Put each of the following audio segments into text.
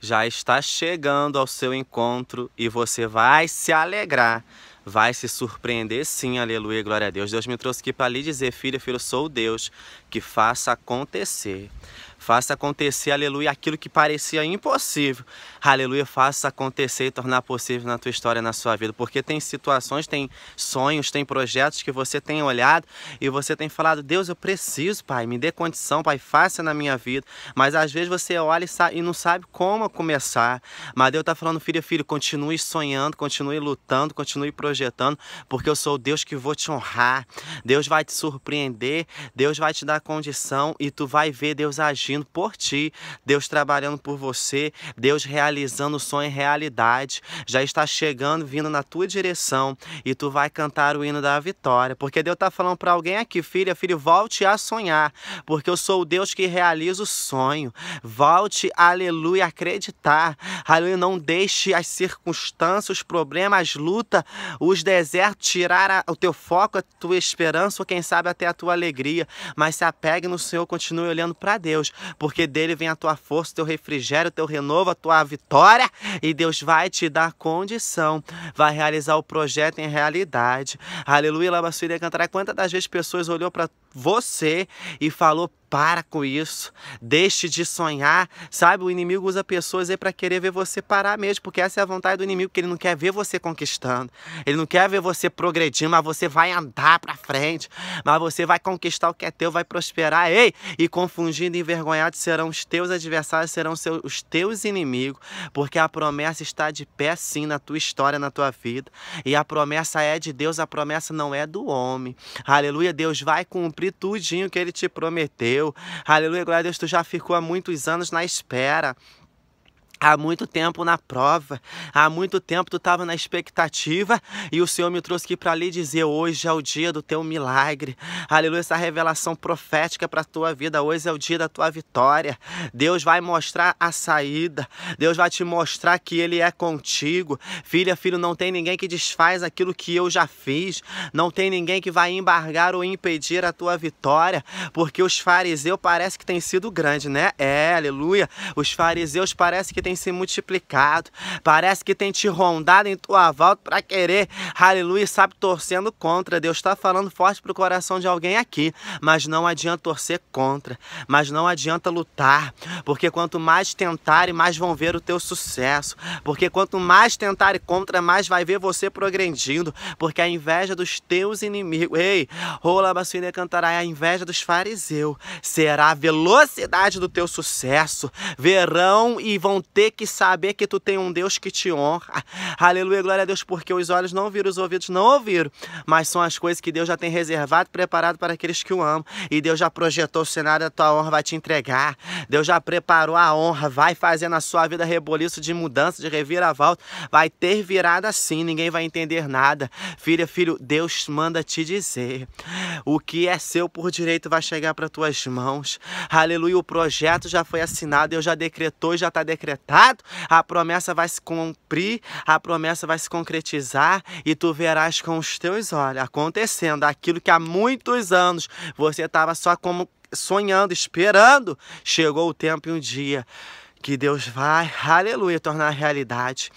já está chegando ao seu encontro e você vai se alegrar, vai se surpreender sim, aleluia, glória a Deus. Deus me trouxe aqui para lhe dizer, filho, filho, sou Deus, que faça acontecer. Faça acontecer, aleluia, aquilo que parecia impossível. Aleluia, faça acontecer e tornar possível na tua história, na sua vida. Porque tem situações, tem sonhos, tem projetos que você tem olhado e você tem falado: Deus, eu preciso, Pai, me dê condição, Pai, faça na minha vida. Mas às vezes você olha e, não sabe como começar. Mas Deus está falando: filho, filho, continue sonhando, continue lutando, continue projetando, porque eu sou o Deus que vou te honrar. Deus vai te surpreender, Deus vai te dar condição e tu vai ver Deus agindo por ti, Deus trabalhando por você, Deus realizando o sonho em realidade, já está chegando, vindo na tua direção e tu vai cantar o hino da vitória, porque Deus está falando para alguém aqui, filha, filho, volte a sonhar, porque eu sou o Deus que realiza o sonho, volte, aleluia, acreditar, aleluia, não deixe as circunstâncias, os problemas, luta, os desertos tirar a, o teu foco, a tua esperança ou quem sabe até a tua alegria, mas se apegue no Senhor, continue olhando para Deus, porque dele vem a tua força, teu refrigério, teu renovo, a tua vitória, e Deus vai te dar condição, vai realizar o projeto em realidade. Aleluia, Labassuria cantará. Quantas das vezes pessoas olhou para você e falou, para com isso, deixe de sonhar, sabe? O inimigo usa pessoas aí para querer ver você parar mesmo, porque essa é a vontade do inimigo, que ele não quer ver você conquistando, ele não quer ver você progredindo, mas você vai andar para frente, mas você vai conquistar o que é teu, vai prosperar, ei! E confundido e envergonhado serão os teus adversários, serão seus, os teus inimigos, porque a promessa está de pé sim na tua história, na tua vida, e a promessa é de Deus, a promessa não é do homem, aleluia! Deus vai cumprir tudinho que ele te prometeu. Aleluia, glória a Deus, tu já ficou há muitos anos na espera. Há muito tempo na prova, há muito tempo tu estava na expectativa e o Senhor me trouxe aqui para lhe dizer: hoje é o dia do teu milagre. Aleluia, essa revelação profética para a tua vida, hoje é o dia da tua vitória. Deus vai mostrar a saída, Deus vai te mostrar que Ele é contigo. Filha, filho, não tem ninguém que desfaz aquilo que eu já fiz, não tem ninguém que vai embargar ou impedir a tua vitória, porque os fariseus parece que têm sido grandes, né? É, aleluia, os fariseus parece que tem se multiplicado. Parece que tem te rondado em tua volta para querer. Aleluia, sabe, torcendo contra. Deus está falando forte pro coração de alguém aqui. Mas não adianta torcer contra. Mas não adianta lutar. Porque quanto mais tentarem, mais vão ver o teu sucesso. Porque quanto mais tentarem contra, mais vai ver você progredindo. Porque a inveja dos teus inimigos. Ei, rola bacinha cantará a inveja dos fariseus. Será a velocidade do teu sucesso. Verão e vão ter que saber que tu tem um Deus que te honra. Aleluia, glória a Deus, porque os olhos não viram, os ouvidos não ouviram, mas são as coisas que Deus já tem reservado, preparado para aqueles que o amam. E Deus já projetou o cenário da tua honra, vai te entregar. Deus já preparou a honra, vai fazer na sua vida reboliço de mudança, de reviravolta. Vai ter virada assim, ninguém vai entender nada. Filha, filho, Deus manda te dizer. O que é seu por direito vai chegar para tuas mãos. Aleluia, o projeto já foi assinado, Deus já decretou e já está decretado a promessa vai se cumprir, a promessa vai se concretizar e tu verás com os teus olhos acontecendo aquilo que há muitos anos você estava só como sonhando, esperando. Chegou o tempo e um dia que Deus vai, aleluia, tornar realidade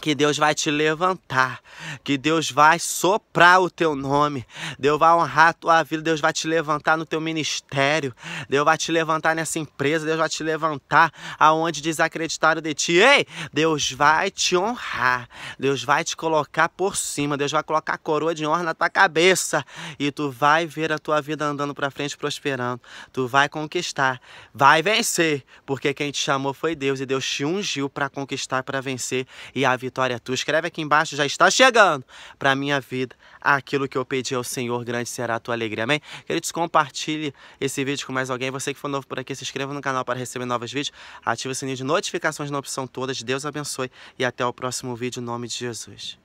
que Deus vai te levantar, que Deus vai soprar o teu nome, Deus vai honrar a tua vida, Deus vai te levantar no teu ministério, Deus vai te levantar nessa empresa, Deus vai te levantar aonde desacreditaram de ti. Ei, Deus vai te honrar, Deus vai te colocar por cima, Deus vai colocar a coroa de honra na tua cabeça e tu vai ver a tua vida andando para frente, prosperando. Tu vai conquistar, vai vencer, porque quem te chamou foi Deus e Deus te ungiu para conquistar, para vencer e a vida vitória tua. Escreve aqui embaixo, já está chegando para minha vida. Aquilo que eu pedi ao Senhor, grande será a tua alegria. Amém? Queridos, compartilhe esse vídeo com mais alguém. Você que for novo por aqui, se inscreva no canal para receber novos vídeos. Ative o sininho de notificações na opção todas. Deus abençoe e até o próximo vídeo em nome de Jesus.